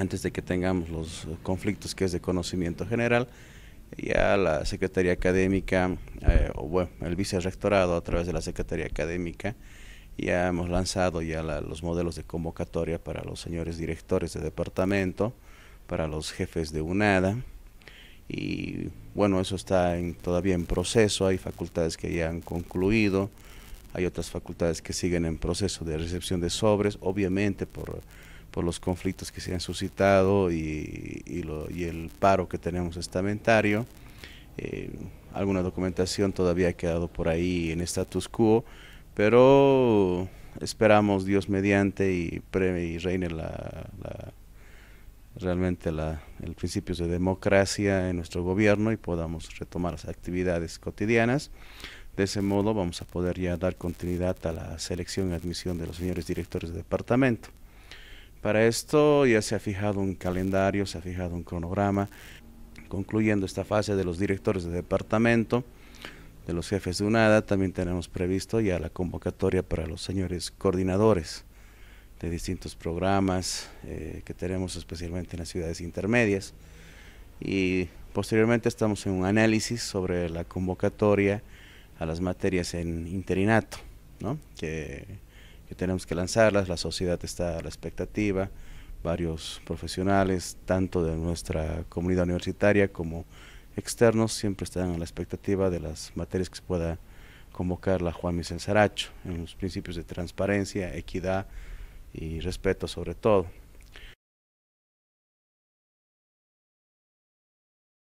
antes de que tengamos los conflictos que es de conocimiento general. Ya la Secretaría Académica, eh, o bueno, el vicerrectorado a través de la Secretaría Académica, ya hemos lanzado ya los modelos de convocatoria para los señores directores de departamento, para los jefes de UNADA. Y bueno, eso está todavía en proceso, hay facultades que ya han concluido, hay otras facultades que siguen en proceso de recepción de sobres, obviamente por por los conflictos que se han suscitado y, y, el paro que tenemos estamentario. Eh, alguna documentación todavía ha quedado por ahí en status quo, pero esperamos Dios mediante y, y reine la, realmente la, el principio de democracia en nuestro gobierno y podamos retomar las actividades cotidianas. De ese modo vamos a poder ya dar continuidad a la selección y admisión de los señores directores de departamento. Para esto ya se ha fijado un calendario, se ha fijado un cronograma, concluyendo esta fase de los directores de departamento, de los jefes de UNADA, también tenemos previsto ya la convocatoria para los señores coordinadores de distintos programas eh, que tenemos especialmente en las ciudades intermedias. Y posteriormente estamos en un análisis sobre la convocatoria a las materias en interinato, ¿no? que que tenemos que lanzarlas, la sociedad está a la expectativa, varios profesionales, tanto de nuestra comunidad universitaria como externos, siempre están a la expectativa de las materias que se pueda convocar la Juan Vicente Saracho, en los principios de transparencia, equidad y respeto sobre todo.